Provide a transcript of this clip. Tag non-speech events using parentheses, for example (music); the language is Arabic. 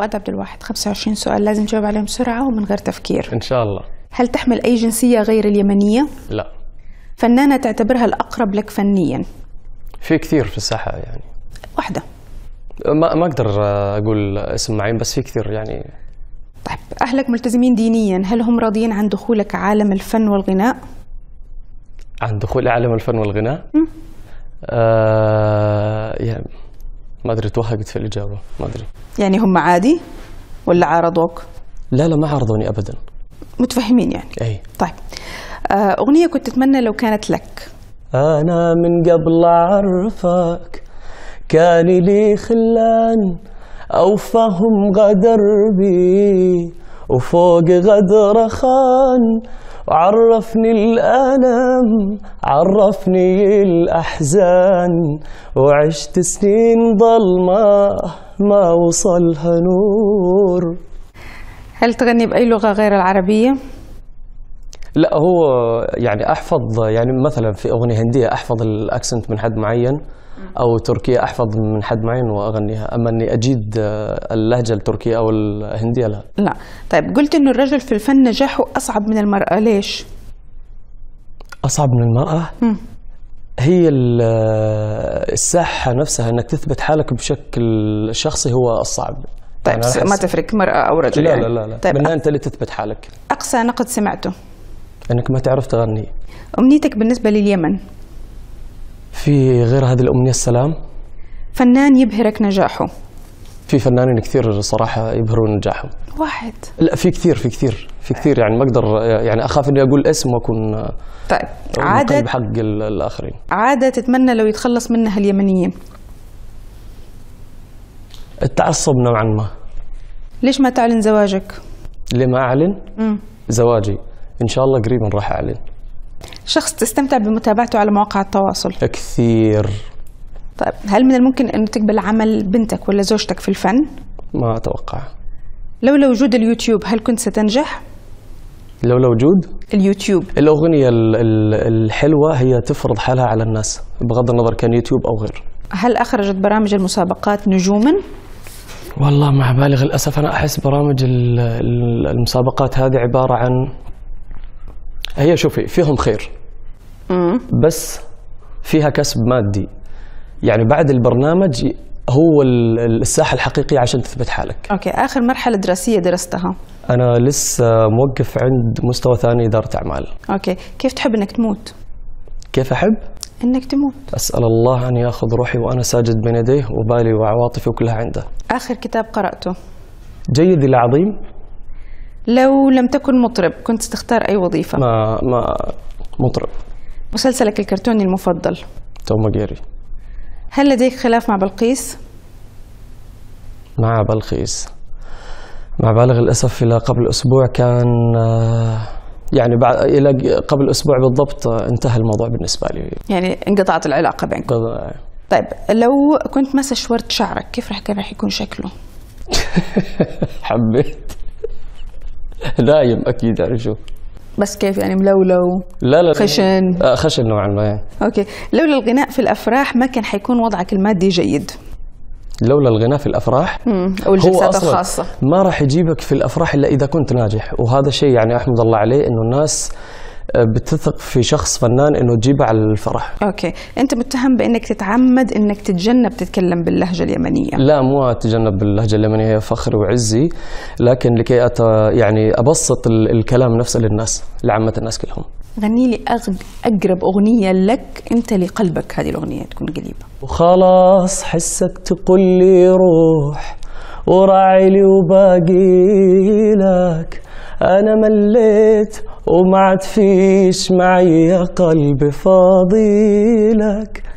وأدب الواحد 25 سؤال لازم تجاوب عليهم بسرعة ومن غير تفكير إن شاء الله هل تحمل أي جنسية غير اليمنية؟ لا فنانة تعتبرها الأقرب لك فنيا؟ في كثير في الساحة يعني واحدة ما ما أقدر أقول اسم معين بس في كثير يعني طيب أهلك ملتزمين دينيا هل هم راضيين عن دخولك عالم الفن والغناء؟ عن دخول عالم الفن والغناء؟ آه يعني ما ادري توهقت في الاجابه ما ادري يعني هم عادي ولا عارضوك؟ لا لا ما عارضوني ابدا متفهمين يعني اي طيب آه، اغنيه كنت اتمنى لو كانت لك انا من قبل اعرفك كان لي خلان او فهم غدر بي وفوق غدر خان عرفني الألم عرفني الأحزان وعشت سنين ضلمة ما وصلها نور هل تغني بأي لغة غير العربية؟ لا هو يعني احفظ يعني مثلا في اغنيه هنديه احفظ الاكسنت من حد معين او تركيه احفظ من حد معين واغنيها اما اني اجيد آه، اللهجه التركيه او الهنديه لا لا طيب قلت انه الرجل في الفن نجاحه اصعب من المراه ليش اصعب من المراه م. هي آه، الساحه نفسها انك تثبت حالك بشكل شخصي هو الصعب طيب يعني ما تفرق مرأة أو رجل لا يعني. لا لا, لا. طيب منها أنت اللي تثبت حالك أقصى نقد سمعته لأنك ما تعرف تغني أمنيتك بالنسبة لليمن في غير هذه الأمنية السلام فنان يبهرك نجاحه في فنانين كثير صراحة يبهرون نجاحهم واحد لا في كثير في كثير في كثير يعني ما أقدر يعني أخاف إني أقول اسم وأكون طيب عادة بحق الآخرين عادة تتمنى لو يتخلص منها اليمنيين التعصب نوعا ما ليش ما تعلن زواجك؟ ليه ما أعلن؟ مم. زواجي ان شاء الله قريبا راح اعلن شخص تستمتع بمتابعته على مواقع التواصل كثير طيب هل من الممكن انه تقبل عمل بنتك ولا زوجتك في الفن ما اتوقع لولا وجود اليوتيوب هل كنت ستنجح لولا وجود اليوتيوب الاغنيه الحلوه هي تفرض حالها على الناس بغض النظر كان يوتيوب او غير هل اخرجت برامج المسابقات نجوما والله مع بالغ الاسف انا احس برامج المسابقات هذه عباره عن هي شوفي فيهم خير مم. بس فيها كسب مادي يعني بعد البرنامج هو الساحه الحقيقيه عشان تثبت حالك اوكي اخر مرحله دراسيه درستها انا لسه موقف عند مستوى ثاني اداره اعمال اوكي كيف تحب انك تموت كيف احب انك تموت اسال الله ان ياخذ روحي وانا ساجد بين يديه وبالي وعواطفي وكلها عنده اخر كتاب قراته جيد الى عظيم لو لم تكن مطرب كنت تختار أي وظيفة ما ما مطرب مسلسلك الكرتوني المفضل توم جيري هل لديك خلاف مع بلقيس؟ مع بلقيس مع بالغ الأسف إلى قبل أسبوع كان آه، يعني بعد إلى قبل أسبوع بالضبط آه، انتهى الموضوع بالنسبة لي يعني انقطعت العلاقة بينكم طيب لو كنت ما سشورت شعرك كيف راح كان راح يكون شكله؟ (laughs) حبيت نايم (laughs) اكيد يعني شو بس كيف يعني ملولو لا لا خشن آه خشن نوعا ما يعني اوكي لولا الغناء في الافراح ما كان حيكون وضعك المادي جيد لولا الغناء في الافراح او الجلسات الخاصه ما راح يجيبك في الافراح الا اذا كنت ناجح وهذا شيء يعني احمد الله عليه انه الناس آه، بتثق في شخص فنان انه تجيبه على الفرح اوكي انت متهم بانك تتعمد انك تتجنب تتكلم باللهجه اليمنيه لا مو اتجنب باللهجه اليمنيه هي فخر وعزي لكن لكي أت... يعني ابسط الكلام نفسه للناس لعامه الناس كلهم غني لي أغ... اقرب اغنيه لك انت لقلبك هذه الاغنيه تكون قريبه وخلاص حسك تقول لي روح وراعي لي وباقي لك انا مليت وما عاد فيش معي يا قلب فاضيلك